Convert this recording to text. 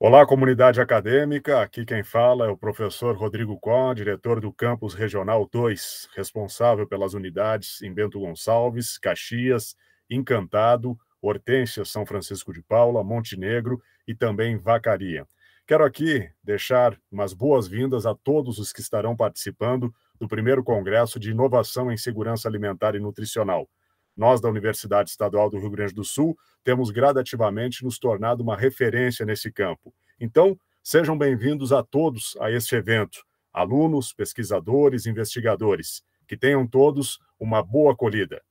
Olá, comunidade acadêmica. Aqui quem fala é o professor Rodrigo Cohn, diretor do Campus Regional 2, responsável pelas unidades em Bento Gonçalves, Caxias, Encantado, Hortência, São Francisco de Paula, Montenegro e também Vacaria. Quero aqui deixar umas boas-vindas a todos os que estarão participando do primeiro Congresso de Inovação em Segurança Alimentar e Nutricional, nós, da Universidade Estadual do Rio Grande do Sul, temos gradativamente nos tornado uma referência nesse campo. Então, sejam bem-vindos a todos a este evento, alunos, pesquisadores, investigadores. Que tenham todos uma boa acolhida.